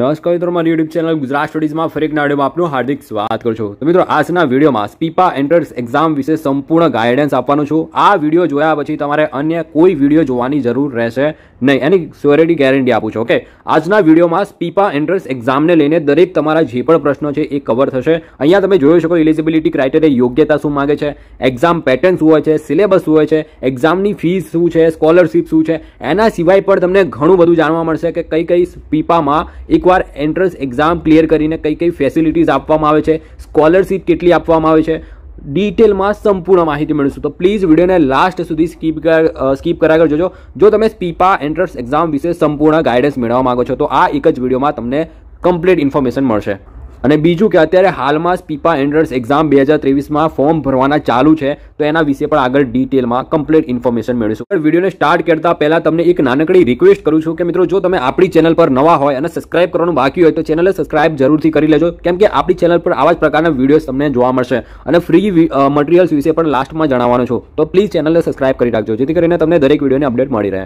નમસ્કાર મિત્રો મારી યુટ્યુબ ચેનલ ગુજરાત સ્ટડીઝમાં ફરી એક નાડીમાં આપનું હાર્દિક સ્વાગત કરું છું તો મિત્રો આજના વિડીયોમાં સ્પીપા એન્ટ્રન્સ એક્ઝામ વિશે સંપૂર્ણ ગાઈડન્સ આપવાનું છું આ વિડીયો જોયા પછી તમારે અન્ય કોઈ વિડીયો જોવાની જરૂર રહેશે નહીં એની સોરેડી ગેરંટી આપું છું ઓકે આજના વિડીયોમાં સ્પીપા એન્ટ્રન્સ એક્ઝામને લઈને દરેક તમારા જે પણ પ્રશ્નો છે એ કવર થશે અહીંયા તમે જોઈ શકો ઇલિજિબિલિટી ક્રાઇટેરિયા યોગ્યતા શું માગે છે એક્ઝામ પેટર્ન શું હોય છે સિલેબસ શું હોય છે એક્ઝામની ફીસ શું છે સ્કોલરશિપ શું છે એના સિવાય પણ તમને ઘણું બધું જાણવા મળશે કે કઈ કઈ સ્પીપામાં એકવાર એન્ટ્રન્સ એક્ઝામ ક્લિયર કરીને કઈ કઈ ફેસિલિટીઝ આપવામાં આવે છે સ્કોલરશીપ કેટલી આપવામાં આવે છે ડિટેલમાં સંપૂર્ણ માહિતી મેળવીશું તો પ્લીઝ વિડીયોને લાસ્ટ સુધી સ્કીપ સ્કીપ કરા કર જોજો જો તમે સ્પીપા એન્ટ્રન્સ એક્ઝામ વિશે સંપૂર્ણ ગાઈડન્સ મેળવવા માંગો છો તો આ એક જ વિડીયોમાં તમને કમ્પ્લીટ ઇન્ફોર્મેશન મળશે અને બીજું કે અત્યારે હાલમાં સ્પીપા એન્ડર્સ એક્ઝામ બે હજાર ત્રેવીસમાં ફોર્મ ભરવાના ચાલુ છે તો એના વિશે પણ આગળ ડિટેલમાં કમ્પ્લીટ ઇન્ફોર્મેશન મેળવીશું પણ વિડીયોને સ્ટાર્ટ કરતા પહેલાં તમને એક નાનકડી રિક્વેસ્ટ કરું છું કે મિત્રો જો તમે આપણી ચેનલ પર નવા હોય અને સબસ્ક્રાઇબ કરવાનું બાકી હોય તો ચેનલને સબસ્ક્રાઇબ જરૂરથી કરી લેજો કેમ કે આપણી ચેનલ પર આવા જ પ્રકારના વિડીયોઝ તમને જોવા મળશે અને ફ્રી મટીરિયલ્સ વિશે પણ લાસ્ટમાં જણાવવાનું છું તો પ્લીઝ ચેનલને સબસ્ક્રાઇબ કરી રાખજો જેથી કરીને તમને દરેક વિડીયોની અપડેટ મળી રહે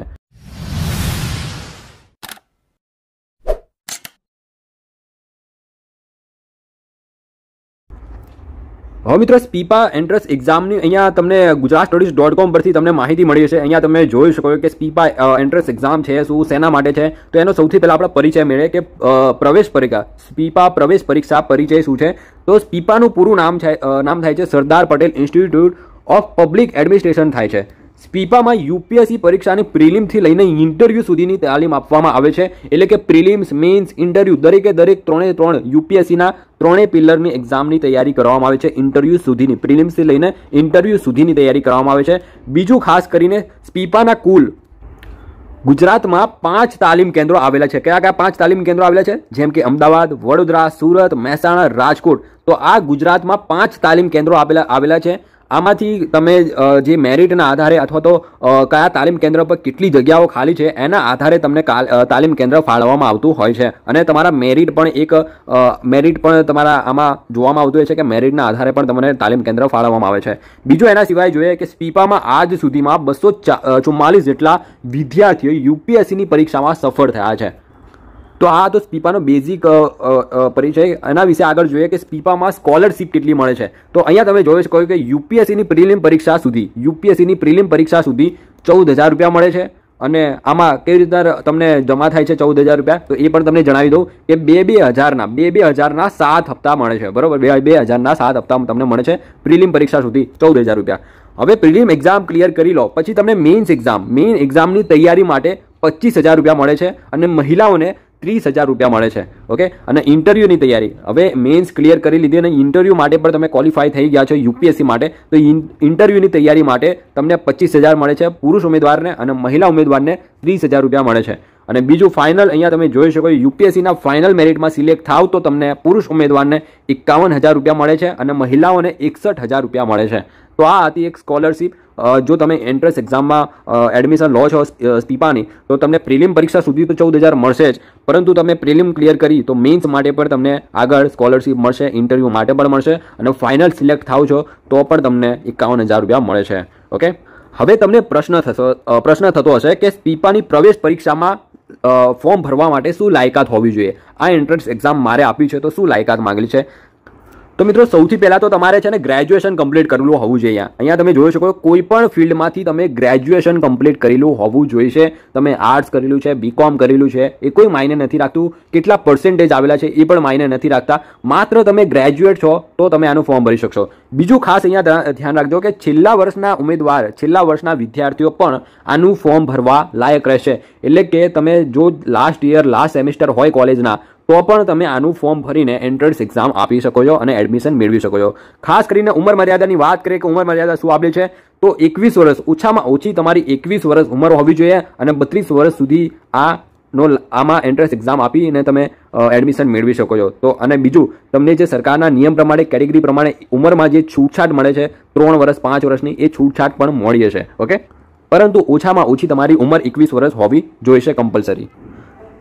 હવે મિત્રો સ્પીપા એન્ટ્રન્સ એક્ઝામની અહીંયા તમને ગુજરાત સ્ટડીઝ ડોટ કોમ પરથી તમને માહિતી મળી હશે અહીંયા તમે જોઈ શકો કે સ્પીપા એન્ટ્રન્સ એક્ઝામ છે શું શેના માટે છે તો એનો સૌથી પહેલાં આપણે પરિચય મેળવે કે પ્રવેશ પરીક્ષા સ્પીપા પ્રવેશ પરીક્ષા પરિચય શું છે તો સ્પીપાનું પૂરું નામ છે નામ થાય છે Sardar Patel institute of public administration થાય છે સ્પીપામાં યુપીએસસી પરીક્ષાની પ્રિલિમથી લઈને ઇન્ટરવ્યૂ સુધીની તાલીમ આપવામાં આવે છે એટલે કે પ્રિલિમ્સ મેન્સ ઇન્ટરવ્યૂ દરેકે દરેક ત્રણે ત્રણ યુપીએસસીના ત્રણે પિલરની એક્ઝામની તૈયારી કરવામાં આવે છે ઇન્ટરવ્યૂ સુધીની પ્રિલિમ્સથી લઈને ઇન્ટરવ્યૂ સુધીની તૈયારી કરવામાં આવે છે બીજું ખાસ કરીને સ્પીપાના કુલ ગુજરાતમાં પાંચ તાલીમ કેન્દ્રો આવેલા છે કયા કયા પાંચ તાલીમ કેન્દ્રો આવેલા છે જેમ કે અમદાવાદ વડોદરા સુરત મહેસાણા રાજકોટ તો આ ગુજરાતમાં પાંચ તાલીમ કેન્દ્રો આવેલા આવેલા છે આમાંથી તમે જે મેરિટના આધારે અથવા તો કયા તાલીમ કેન્દ્ર પર કેટલી જગ્યાઓ ખાલી છે એના આધારે તમને તાલીમ કેન્દ્ર ફાળવવામાં આવતું હોય છે અને તમારા મેરિટ પણ એક મેરિટ પણ તમારા આમાં જોવામાં આવતું હોય છે કે મેરિટના આધારે પણ તમને તાલીમ કેન્દ્ર ફાળવવામાં આવે છે બીજું એના સિવાય જોઈએ કે સ્પીપામાં આજ સુધીમાં બસો ચુમ્માલીસ જેટલા વિદ્યાર્થીઓ યુપીએસસીની પરીક્ષામાં સફળ થયા છે તો આ તો સ્પીપાનો બેઝિક પરિચય એના વિશે આગળ જોઈએ કે સ્પીપામાં સ્કોલરશીપ કેટલી મળે છે તો અહીંયા તમે જોયું કહ્યું કે યુપીએસસીની પ્રિલિમ પરીક્ષા સુધી યુપીએસસીની પ્રિલિમ પરીક્ષા સુધી ચૌદ હજાર રૂપિયા મળે છે અને આમાં કેવી રીતના તમને જમા થાય છે ચૌદ હજાર રૂપિયા તો એ પણ તમને જણાવી દઉં કે બે બે હજારના બે બે હજારના સાત હપ્તા મળે છે બરાબર બે બે હજારના સાત હપ્તા તમને મળે છે પ્રિલિમ પરીક્ષા સુધી ચૌદ હજાર રૂપિયા હવે પ્રિલિમ એક્ઝામ ક્લિયર કરી લો પછી તમને મેઇન્સ એક્ઝામ મેઇન એક્ઝામની તૈયારી માટે પચીસ હજાર રૂપિયા મળે છે અને મહિલાઓને ત્રીસ હજાર રૂપિયા મળે છે ઓકે અને ઇન્ટરવ્યૂની તૈયારી હવે મેન્સ ક્લિયર કરી લીધી અને ઇન્ટરવ્યૂ માટે પણ તમે ક્વોલિફાય થઈ ગયા છો યુપીએસસી માટે તો ઇન્ટરવ્યૂની તૈયારી માટે તમને પચીસ હજાર મળે છે પુરુષ ઉમેદવારને અને મહિલા ઉમેદવારને ત્રીસ હજાર રૂપિયા મળે છે અને બીજું ફાઇનલ અહીંયા તમે જોઈ શકો યુપીએસસીના ફાઇનલ મેરિટમાં સિલેક્ટ થાવ તો તમને પુરુષ ઉમેદવારને એકાવન હજાર રૂપિયા મળે છે અને મહિલાઓને એકસઠ હજાર રૂપિયા મળે છે તો આ હતી એક સ્કોલરશીપ જો તમે એન્ટ્રન્સ એક્ઝામમાં એડમિશન લો છો સ્પીપાની તો તમને પ્રિલિમ પરીક્ષા સુધી તો ચૌદ હજાર મળશે જ પરંતુ તમે પ્રિલિમ ક્લિયર કરી તો મેન્સ માટે પણ તમને આગળ સ્કોલરશિપ મળશે ઇન્ટરવ્યૂ માટે પણ મળશે અને ફાઇનલ સિલેક્ટ થાવ છો તો પણ તમને એકાવન હજાર રૂપિયા મળે છે ઓકે હવે તમને પ્રશ્ન થશો પ્રશ્ન થતો હશે કે સ્પીપાની પ્રવેશ પરીક્ષામાં ફોર્મ ભરવા માટે શું લાયકાત હોવી જોઈએ આ એન્ટ્રન્સ એક્ઝામ મારે આપી છે તો શું લાયકાત માંગેલી છે તો મિત્રો સૌથી પહેલાં તો તમારે છે ને ગ્રેજ્યુએશન કમ્પ્લીટ કરેલું હોવું જોઈએ અહીંયા તમે જોઈ શકો કોઈ પણ ફિલ્ડમાંથી તમે ગ્રેજ્યુએશન કમ્પ્લીટ કરેલું હોવું જોઈએ છે તમે આર્ટ્સ કરેલું છે બીકોમ કરેલું છે એ કોઈ માયને નથી રાખતું કેટલા પર્સન્ટેજ આવેલા છે એ પણ માયને નથી રાખતા માત્ર તમે ગ્રેજ્યુએટ છો તો તમે આનું ફોર્મ ભરી શકશો બીજું ખાસ અહીંયા ધ્યાન રાખજો કે છેલ્લા વર્ષના ઉમેદવાર છેલ્લા વર્ષના વિદ્યાર્થીઓ પણ આનું ફોર્મ ભરવા લાયક રહેશે એટલે કે તમે જો લાસ્ટ યર લાસ્ટ સેમિસ્ટર હોય કોલેજના તો પણ તમે આનું ફોર્મ ભરીને એન્ટ્રન્સ એક્ઝામ આપી શકો છો અને એડમિશન મેળવી શકો છો ખાસ કરીને ઉંમર મર્યાદાની વાત કરીએ કે ઉંમર મર્યાદા શું આપેલી છે તો એકવીસ વર્ષ ઓછામાં ઓછી તમારી એકવીસ વર્ષ ઉંમર હોવી જોઈએ અને બત્રીસ વર્ષ સુધી આ નો આમાં એન્ટ્રન્સ એક્ઝામ આપીને તમે એડમિશન મેળવી શકો છો તો અને બીજું તમને જે સરકારના નિયમ પ્રમાણે કેટેગરી પ્રમાણે ઉંમરમાં જે છૂટછાટ મળે છે ત્રણ વર્ષ પાંચ વર્ષની એ છૂટછાટ પણ મળીએ છે ઓકે પરંતુ ઓછામાં ઓછી તમારી ઉંમર એકવીસ વર્ષ હોવી જોઈશે કમ્પલસરી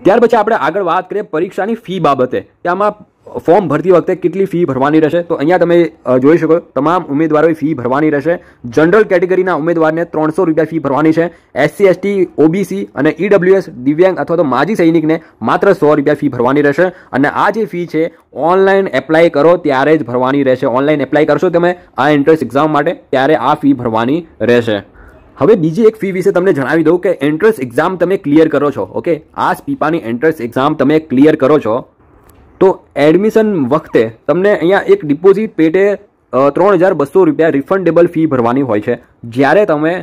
ત્યાર પછી આપણે આગળ વાત કરીએ પરીક્ષાની ફી બાબતે કે આમાં ફોર્મ ભરતી વખતે કેટલી ફી ભરવાની રહેશે તો અહીંયા તમે જોઈ શકો તમામ ઉમેદવારોએ ફી ભરવાની રહેશે જનરલ કેટેગરીના ઉમેદવારને ત્રણસો રૂપિયા ફી ભરવાની છે એસસી એસટી ઓબીસી અને ઈડબ્લ્યુએસ દિવ્યાંગ અથવા તો માજી સૈનિકને માત્ર સો રૂપિયા ફી ભરવાની રહેશે અને આ જે ફી છે ઓનલાઈન એપ્લાય કરો ત્યારે જ ભરવાની રહેશે ઓનલાઈન એપ્લાય કરશો તમે આ એન્ટ્રન્સ એક્ઝામ માટે ત્યારે આ ફી ભરવાની રહેશે હવે બીજી એક ફી વિશે તમને જણાવી દઉં કે એન્ટ્રન્સ એક્ઝામ તમે ક્લિયર કરો છો ઓકે આ સ્પીપાની એન્ટ્રન્સ એક્ઝામ તમે ક્લિયર કરો છો તો એડમિશન વખતે તમને અહીંયા એક ડિપોઝિટ પેટે ત્રણ હજાર બસો રૂપિયા રિફંડેબલ ફી ભરવાની હોય છે જ્યારે તમે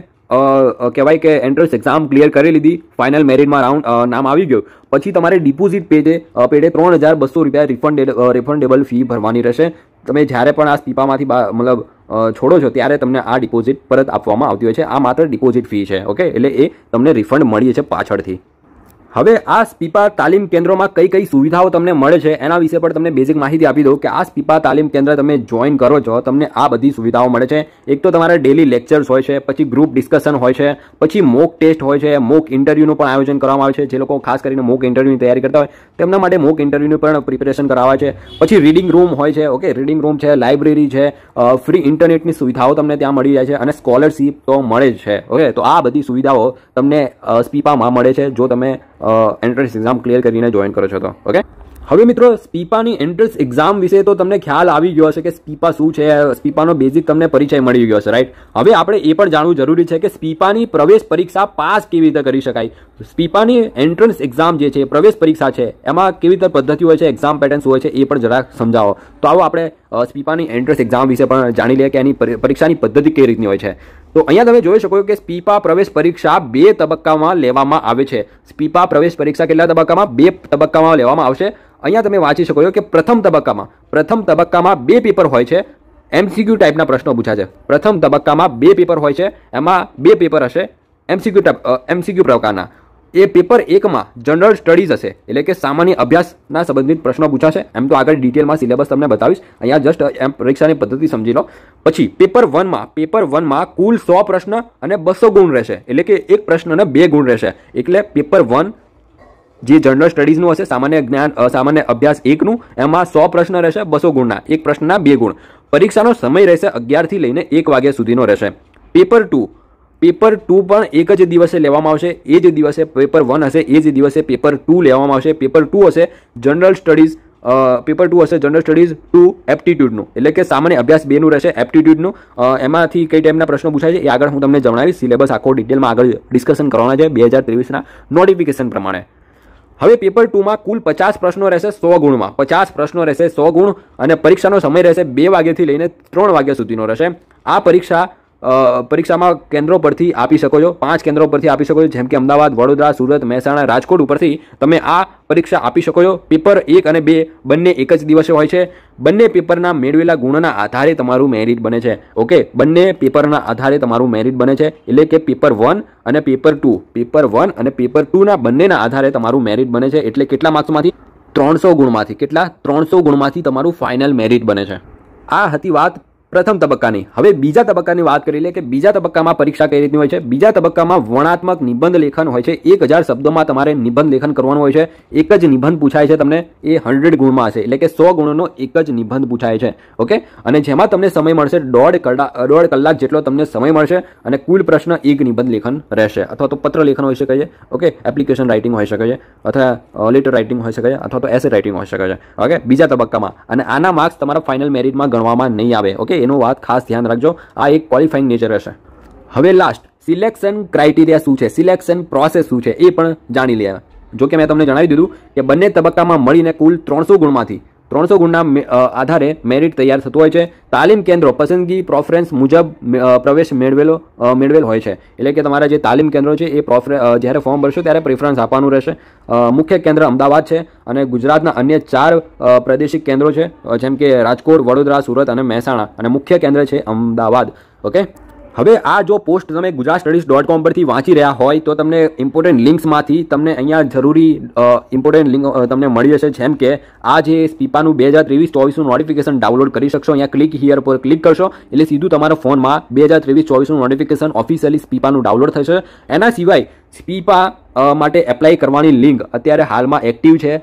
કહેવાય કે એન્ટ્રન્સ એક્ઝામ ક્લિયર કરી લીધી ફાઇનલ મેરિટમાં રાઉન્ડ નામ આવી ગયું પછી તમારે ડિપોઝિટ પેટે પેટે ત્રણ હજાર બસો રૂપિયા રિફંડેડ રિફંડેબલ ફી ભરવાની રહેશે તમે જ્યારે પણ આ સ્પીપામાંથી મતલબ છોડો છો ત્યારે તમને આ ડિપોઝિટ પરત આપવામાં આવતી હોય છે આ માત્ર ડિપોઝિટ ફી છે ઓકે એટલે એ તમને રિફંડ મળીએ છે પાછળથી હવે આ સ્પીપા તાલીમ કેન્દ્રોમાં કઈ કઈ સુવિધાઓ તમને મળે છે એના વિશે પણ તમને બેઝિક માહિતી આપી દઉં કે આ સ્પીપા તાલીમ કેન્દ્ર તમે જોઈન કરો છો તમને આ બધી સુવિધાઓ મળે છે એક તો તમારા ડેલી લેક્ચર્સ હોય છે પછી ગ્રુપ ડિસ્કશન હોય છે પછી મોક ટેસ્ટ હોય છે મોક ઇન્ટરવ્યૂનું પણ આયોજન કરવામાં આવે છે જે લોકો ખાસ કરીને મોક ઇન્ટરવ્યૂની તૈયારી કરતા હોય તેમના માટે મોક ઇન્ટરવ્યૂનું પણ પ્રિપેરેશન કરાવે છે પછી રીડિંગ રૂમ હોય છે ઓકે રીડિંગ રૂમ છે લાઇબ્રેરી છે ફ્રી ઇન્ટરનેટની સુવિધાઓ તમને ત્યાં મળી જાય છે અને સ્કોલરશીપ તો મળે જ છે ઓકે તો આ બધી સુવિધાઓ તમને સ્પીપામાં મળે છે જો તમે એન્ટ્રન્સ એક્ઝામ ક્લિયર કરીને જોઈન કરો છો તો ઓકે હવે મિત્રો સ્પીપાની એન્ટ્રન્સ એક્ઝામ વિશે તો તમને ખ્યાલ આવી ગયો હશે કે સ્પીપા શું છે સ્પીપાનો બેઝિક તમને પરિચય મળી ગયો છે રાઈટ હવે આપણે એ પણ જાણવું જરૂરી છે કે સ્પીપાની પ્રવેશ પરીક્ષા પાસ કેવી રીતે કરી શકાય સ્પીપાની એન્ટ્રન્સ એક્ઝામ જે છે પ્રવેશ પરીક્ષા છે એમાં કેવી રીતે પદ્ધતિ હોય છે એક્ઝામ પેટર્ન્સ હોય છે એ પણ જરા સમજાવો તો આવો આપણે સ્પીપાની એન્ટ્રન્સ એક્ઝામ વિશે પણ જાણી લે કે એની પરીક્ષાની પદ્ધતિ કઈ રીતની હોય છે તો અહીંયા તમે જોઈ શકો કે સ્પીપા પ્રવેશ પરીક્ષા બે તબક્કામાં લેવામાં આવે છે સ્પીપા પ્રવેશ પરીક્ષા કેટલા તબક્કામાં બે તબક્કામાં લેવામાં આવશે અહીંયા તમે વાંચી શકો છો કે પ્રથમ તબક્કામાં પ્રથમ તબક્કામાં બે પેપર હોય છે એમસીક્યુ ટાઈપના પ્રશ્નો પૂછા છે પ્રથમ તબક્કામાં બે પેપર હોય છે એમાં બે પેપર હશે એમસીક્યુ ટાઈપ એમસીક્યુ પ્રકારના એ પેપર એકમાં જનરલ સ્ટડીઝ હશે એટલે કે સામાન્ય અભ્યાસના સંબંધિત પ્રશ્નો પૂછાશે એમ તો આગળ ડિટેલમાં સિલેબસ તમને બતાવીશ અહીંયા જસ્ટ એમ પરીક્ષાની પદ્ધતિ સમજી લો પછી પેપર વનમાં પેપર વનમાં કુલ સો પ્રશ્ન અને બસો ગુણ રહેશે એટલે કે એક પ્રશ્નને બે ગુણ રહેશે એટલે પેપર વન જે જનરલ સ્ટડીઝનું હશે સામાન્ય જ્ઞાન સામાન્ય અભ્યાસ એકનું એમાં સો પ્રશ્ન રહેશે બસો ગુણના એક પ્રશ્નના બે ગુણ પરીક્ષાનો સમય રહેશે અગિયારથી લઈને એક વાગ્યા સુધીનો રહેશે પેપર ટુ પેપર ટુ પણ એક જ દિવસે લેવામાં આવશે એ જ દિવસે પેપર વન હશે એ જ દિવસે પેપર ટુ લેવામાં આવશે પેપર ટુ હશે જનરલ સ્ટડીઝ પેપર ટુ હશે જનરલ સ્ટડીઝ ટુ એપ્ટિટ્યૂડનું એટલે કે સામાન્ય અભ્યાસ બેનું રહેશે એપ્ટિટ્યૂડનું એમાંથી કઈ ટાઈપના પ્રશ્નો પૂછાય છે એ આગળ હું તમને જણાવીશ સિલેબસ આખો ડિટેલમાં આગળ ડિસ્કશન કરવાના છે બે હજાર ત્રેવીસના નોટિફિકેશન પ્રમાણે હવે પેપર ટુમાં કુલ પચાસ પ્રશ્નો રહેશે સો ગુણમાં પચાસ પ્રશ્નો રહેશે સો ગુણ અને પરીક્ષાનો સમય રહેશે બે વાગ્યાથી લઈને ત્રણ વાગ્યા સુધીનો રહેશે આ પરીક્ષા પરીક્ષામાં કેન્દ્રો પરથી આપી શકો છો પાંચ કેન્દ્રો પરથી આપી શકો છો જેમ કે અમદાવાદ વડોદરા સુરત મહેસાણા રાજકોટ ઉપરથી તમે આ પરીક્ષા આપી શકો છો પેપર એક અને બે બંને એક જ દિવસે હોય છે બંને પેપરના મેળવેલા ગુણના આધારે તમારું મેરિટ બને છે ઓકે બંને પેપરના આધારે તમારું મેરિટ બને છે એટલે કે પેપર વન અને પેપર ટુ પેપર વન અને પેપર ટુના બંનેના આધારે તમારું મેરિટ બને છે એટલે કેટલા માર્ક્સમાંથી ત્રણસો ગુણમાંથી કેટલા ત્રણસો ગુણમાંથી તમારું ફાઇનલ મેરિટ બને છે આ હતી વાત પ્રથમ તબક્કાની હવે બીજા તબક્કાની વાત કરી લે કે બીજા તબક્કામાં પરીક્ષા કઈ રીતની હોય છે બીજા તબક્કામાં વર્ણાત્મક નિબંધ લેખન હોય છે એક હજાર શબ્દોમાં તમારે નિબંધ લેખન કરવાનું હોય છે એક જ નિબંધ પૂછાય છે તમને એ હંડ્રેડ ગુણમાં હશે એટલે કે સો ગુણનો એક જ નિબંધ પૂછાય છે ઓકે અને જેમાં તમને સમય મળશે દોઢ કલાક દોઢ કલાક જેટલો તમને સમય મળશે અને કુલ પ્રશ્ન એક નિબંધ લેખન રહેશે અથવા તો પત્ર લેખન હોઈ શકે છે ઓકે એપ્લિકેશન રાઇટિંગ હોઈ શકે છે અથવા લેટર રાઇટિંગ હોઈ શકે છે અથવા તો એસે રાઇટિંગ હોઈ શકે છે ઓકે બીજા તબક્કામાં અને આના માર્ક્સ તમારા ફાઇનલ મેરિટમાં ગણવામાં નહીં આવે ઓકે એનો વાત ખાસ ધ્યાન રાખજો આ એક ક્વોલિફાઈંગ નેચર હશે હવે લાસ્ટ સિલેક્શન ક્રાઇટેરિયા શું છે સિલેક્શન પ્રોસેસ શું છે એ પણ જાણી લે જો કે મેં તમને જણાવી દીધું કે બંને તબક્કામાં મળીને કુલ ત્રણસો ગુણમાંથી ત્રણસો ગુણના આધારે મેરિટ તૈયાર થતું હોય છે તાલીમ કેન્દ્રો પસંદગી પ્રોફરન્સ મુજબ પ્રવેશ મેળવેલો મેળવેલ હોય છે એટલે કે તમારા જે તાલીમ કેન્દ્રો છે એ પ્રોફર જ્યારે ફોર્મ ભરશો ત્યારે પ્રિફરન્સ આપવાનું રહેશે મુખ્ય કેન્દ્ર અમદાવાદ છે અને ગુજરાતના અન્ય ચાર પ્રાદેશિક કેન્દ્રો છે જેમ કે રાજકોટ વડોદરા સુરત અને મહેસાણા અને મુખ્ય કેન્દ્ર છે અમદાવાદ ઓકે હવે આ જો પોસ્ટ તમે ગુજરાત સ્ટડીઝ ડોટ કોમ પરથી વાંચી રહ્યા હોય તો તમને ઇમ્પોર્ટન્ટ લિંક્સમાંથી તમને અહીંયા જરૂરી ઇમ્પોર્ટન્ટ લિંક તમને મળી જશે જેમ કે આ જે સ્પીપાનું બે હજાર ત્રેવીસ ચોવીસનું નોટિફિકેશન ડાઉનલોડ કરી શકશો અહીંયા ક્લિક હિયર પર ક્લિક કરશો એટલે સીધું તમારા ફોનમાં બે હજાર ત્રેવીસ ચોવીસનું નોટિફિકેશન ઓફિશિયલી સ્પીપાનું ડાઉનલોડ થશે એના સિવાય સ્પીપા માટે એપ્લાય કરવાની લિંક અત્યારે હાલમાં એક્ટિવ છે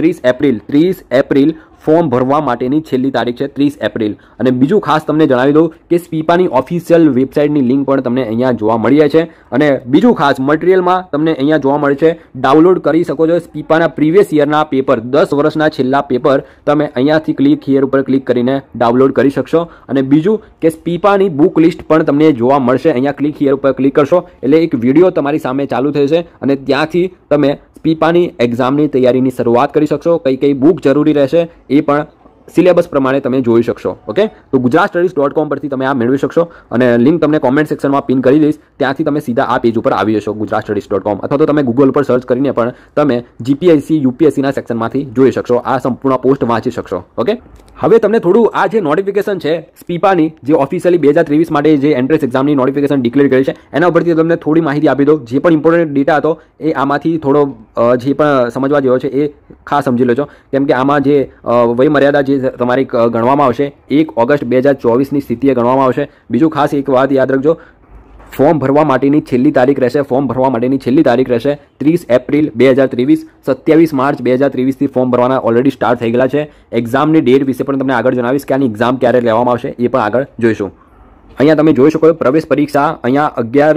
ત્રીસ એપ્રિલ ત્રીસ એપ્રિલ ફોર્મ ભરવા માટેની છેલ્લી તારીખ છે ત્રીસ એપ્રિલ અને બીજું ખાસ તમને જણાવી દઉં કે સ્પીપાની ઓફિશિયલ વેબસાઇટની લિંક પણ તમને અહીંયા જોવા મળી છે અને બીજું ખાસ મટીરિયલમાં તમને અહીંયા જોવા મળે છે ડાઉનલોડ કરી શકો છો સ્પીપાના પ્રીવિયસ યરના પેપર દસ વર્ષના છેલ્લા પેપર તમે અહીંયાથી ક્લિક હિયર ઉપર ક્લિક કરીને ડાઉનલોડ કરી શકશો અને બીજું કે સ્પીપાની બુક લિસ્ટ પણ તમને જોવા મળશે અહીંયા ક્લિક હિયર ઉપર ક્લિક કરશો એટલે એક વિડીયો તમારી સામે ચાલુ થશે અને ત્યાંથી તમે સ્પીપાની એક્ઝામની તૈયારીની શરૂઆત કરી શકશો કઈ કઈ બુક જરૂરી રહેશે એ પણ સિલેબસ પ્રમાણે તમે જોઈ શકશો ઓકે તો ગુજરાત સ્ટડીઝ ડોટ કોમ પરથી તમે આ મેળવી શકશો અને લિંક તમને કોમેન્ટ સેક્શનમાં પિન કરી દઈશ ત્યાંથી તમે સીધા આ પેજ ઉપર આવી જશો ગુજરાત સ્ટડીઝ ડોટ કોમ અથવા તો તમે ગૂગલ પર સર્ચ કરીને પણ તમે જીપીએસસી યુપીએસસીના સેક્શનમાંથી જોઈ શકશો આ સંપૂર્ણ પોસ્ટ વાંચી શકશો ઓકે હવે તમને થોડું આ જે નોટિફિકેશન છે સ્પીપાની જે ઓફિશિયલી બે હજાર ત્રેવીસ માટે જે એન્ટ્રન્સ એક્ઝામની નોટિફિકેશન ડિક્લેર કરી છે એના ઉપરથી તમને થોડી માહિતી આપી દો જે પણ ઇમ્પોર્ટન્ટ ડેટા હતો એ આમાંથી થોડો જે પણ સમજવા જેવો છે એ ખાસ સમજી લેજો કેમ કે આમાં જે વયમર્યાદા જે જે તમારી ગણવામાં આવશે એક ઓગસ્ટ બે હજાર ચોવીસની સ્થિતિએ ગણવામાં આવશે બીજું ખાસ એક વાત યાદ રાખજો ફોર્મ ભરવા માટેની છેલ્લી તારીખ રહેશે ફોર્મ ભરવા માટેની છેલ્લી તારીખ રહેશે ત્રીસ એપ્રિલ બે હજાર ત્રેવીસ સત્યાવીસ માર્ચ બે હજાર ત્રેવીસથી ફોર્મ ભરવાના ઓલરેડી સ્ટાર્ટ થઈ ગયેલા છે એક્ઝામની ડેટ વિશે પણ તમને આગળ જણાવીશ કે આની એક્ઝામ ક્યારે લેવામાં આવશે એ પણ આગળ જોઈશું અહીંયા તમે જોઈ શકો પ્રવેશ પરીક્ષા અહીંયા અગિયાર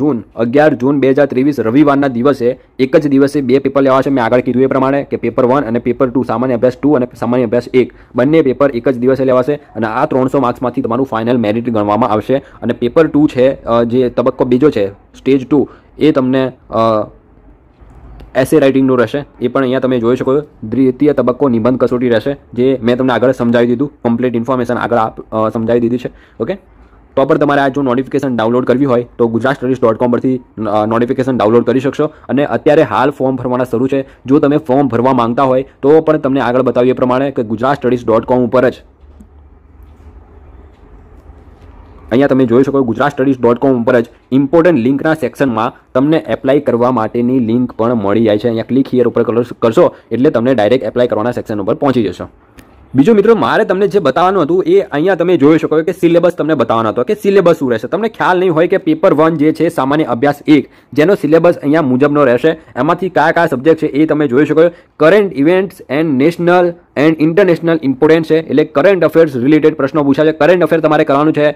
જૂન અગિયાર જૂન બે હજાર ત્રેવીસ રવિવારના દિવસે એક જ દિવસે બે પેપર લેવા છે મેં આગળ કીધું એ પ્રમાણે કે પેપર વન અને પેપર ટુ સામાન્ય અભ્યાસ ટુ અને સામાન્ય અભ્યાસ એક બંને પેપર એક જ દિવસે લેવાશે અને આ ત્રણસો માર્ક્સમાંથી તમારું ફાઇનલ મેરિટ ગણવામાં આવશે અને પેપર ટુ છે જે તબક્કો બીજો છે સ્ટેજ ટુ એ તમને એસે રાઇટિંગનું રહેશે એ પણ અહીંયા તમે જોઈ શકો દ્વિતીય તબક્કો નિબંધ કસોટી રહેશે જે મેં તમને આગળ સમજાવી દીધું કમ્પ્લીટ ઇન્ફોર્મેશન આગળ સમજાવી દીધી છે ઓકે તો પર તમારે આ જો નોટિફિકેશન ડાઉનલોડ કરવી હોય તો ગુજરાત સ્ટડીઝ ડોટ કોમ પરથી નોટિફિકેશન ડાઉનલોડ કરી શકશો અને અત્યારે હાલ ફોર્મ ભરવાના શરૂ છે જો તમે ફોર્મ ભરવા માંગતા હોય તો પણ તમને આગળ બતાવ્યું એ પ્રમાણે કે ગુજરાત સ્ટડીઝ ડોટ કોમ ઉપર જ અહીંયા તમે જોઈ શકો ગુજરાત સ્ટડીઝ ડોટ કોમ ઉપર જ ઇમ્પોર્ટન્ટ લિંકના સેક્શનમાં તમને એપ્લાય કરવા માટેની લિંક પણ મળી જાય છે અહીંયા ક્લિક હિયર ઉપર કલર કરશો એટલે તમને ડાયરેક્ટ એપ્લાય કરવાના સેક્શન ઉપર પહોંચી જશો બીજો મિત્રો મારે તમને જે બતાવવાનું હતું એ અહીંયા તમે જોઈ શકો કે સિલેબસ તમને બતાવવાનો હતો કે સિલેબસ શું રહેશે તમને ખ્યાલ નહીં હોય કે પેપર વન જે છે સામાન્ય અભ્યાસ એક જેનો સિલેબસ અહીંયા મુજબનો રહેશે એમાંથી કયા કયા સબ્જેક્ટ છે એ તમે જોઈ શકો current events and national and international important છે એટલે કરંટ અફેર્સ રિલેટેડ પ્રશ્નો પૂછ્યા છે કરંટ અફેર તમારે કરવાનું છે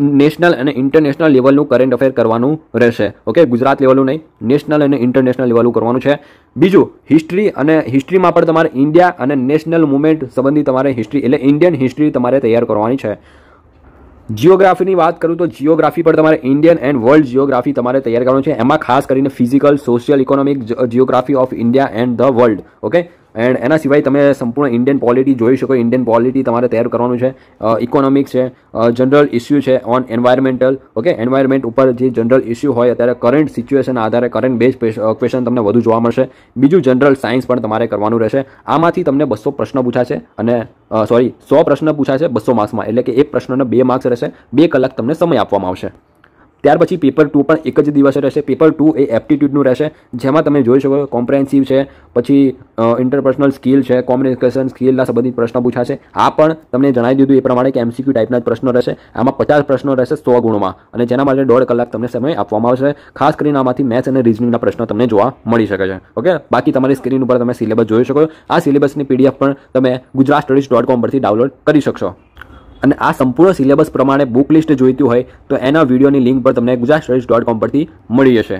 નેશનલ અને ઇન્ટરનેશનલ લેવલનું કરંટ અફેર કરવાનું રહેશે ઓકે ગુજરાત લેવલનું નહીં નેશનલ અને ઇન્ટરનેશનલ લેવલનું કરવાનું છે બીજું હિસ્ટ્રી અને હિસ્ટ્રીમાં પણ તમારે ઇન્ડિયા અને નેશનલ મુવમેન્ટ સંબંધી તમારે હિસ્ટ્રી એટલે ઇન્ડિયન હિસ્ટ્રી તમારે તૈયાર કરવાની છે જિયોગ્રાફીની વાત કરું તો જિયોગ્રાફી પર તમારે ઇન્ડિયન એન્ડ વર્લ્ડ જિયોગ્રાફી તમારે તૈયાર કરવાનું છે એમાં ખાસ કરીને physical social economic geography of India and the world okay and એના સિવાય તમે સંપૂર્ણ ઇન્ડિયન પોલિટી જોઈ શકો ઇન્ડિયન પોલિટી તમારે તૈયાર કરવાનું છે ઇકોનોમિક છે જનરલ ઇસ્યુ છે ઓન એન્વાયરમેન્ટલ ઓકે એન્વાયરમેન્ટ ઉપર જે જનરલ ઇસ્યુ હોય અત્યારે કરંટ સિચ્યુએશન આધારે કરંટ બેઝ ક્વેશ્ચન તમને વધુ જોવા મળશે બીજું જનરલ સાયન્સ પણ તમારે કરવાનું રહેશે આમાંથી તમને બસો પ્રશ્ન પૂછાશે અને સોરી સો પ્રશ્ન પૂછાશે બસો માર્ક્સમાં એટલે કે એક પ્રશ્નનો બે માર્ક્સ રહેશે બે કલાક તમને સમય આપવામાં આવશે ત્યાર પછી પેપર ટુ પણ એક જ દિવસે રહેશે પેપર ટુ એ એપ્ટિટ્યૂડનું રહેશે જેમાં તમે જોઈ શકો કોમ્પ્રેન્સિવ છે પછી ઇન્ટરપર્સનલ સ્કિલ છે કોમ્યુનિકેશન સ્કિલના સંબંધિત પ્રશ્ન પૂછાશે આ પણ તમને જણાવી દીધું એ પ્રમાણે કે એમસીક્યુ ટાઈપના જ પ્રશ્નો રહેશે આમાં પચાસ પ્રશ્નો રહેશે સો ગુણમાં અને જેના માટે દોઢ કલાક તમને સમય આપવામાં આવશે ખાસ કરીને આમાંથી મેથ્સ અને રિઝનિંગના પ્રશ્નો તમને જોવા મળી શકે છે ઓકે બાકી તમારી સ્ક્રીન ઉપર તમે સિલેબસ જોઈ શકો આ સિલેબસની પીડીએફ પણ તમે ગુજરાત સ્ટડીઝ ડોટ કોમ પરથી ડાઉનલોડ કરી શકશો અને આ સંપૂર્ણ સિલેબસ પ્રમાણે બુક લિસ્ટ જોઈતી હોય તો એના વિડીયોની લિંક પર તમને ગુજરાત સ્ટડીઝ ડોટ કોમ પરથી મળી જશે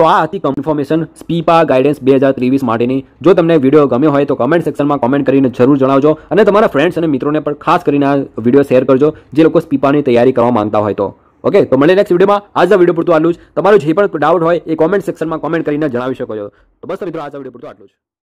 તો આ હતી કન્ફર્મેશન સ્પીપા ગાઈડન્સ બે હજાર ત્રેવીસ માટેની જો તમને વિડીયો ગમ્યો હોય તો કમેન્ટ સેક્શનમાં કોમેન્ટ કરીને જરૂર જણાવજો અને તમારા ફ્રેન્ડ્સ અને મિત્રોને પણ ખાસ કરીને આ વિડીયો શેર કરજો જે લોકો સ્પીપાની તૈયારી કરવા માંગતા હોય તો ઓકે તો મળે નેક્સ્ટ વિડીયોમાં આજના વિડીયો પૂરતું આટલું જ તમારું જે પણ ડાઉટ હોય એ કોમેન્ટ સેક્શનમાં કોમેન્ટ કરીને જણાવી શકો છો તો બસ મિત્રો આજના વિડીયો પૂરતું આટલું જ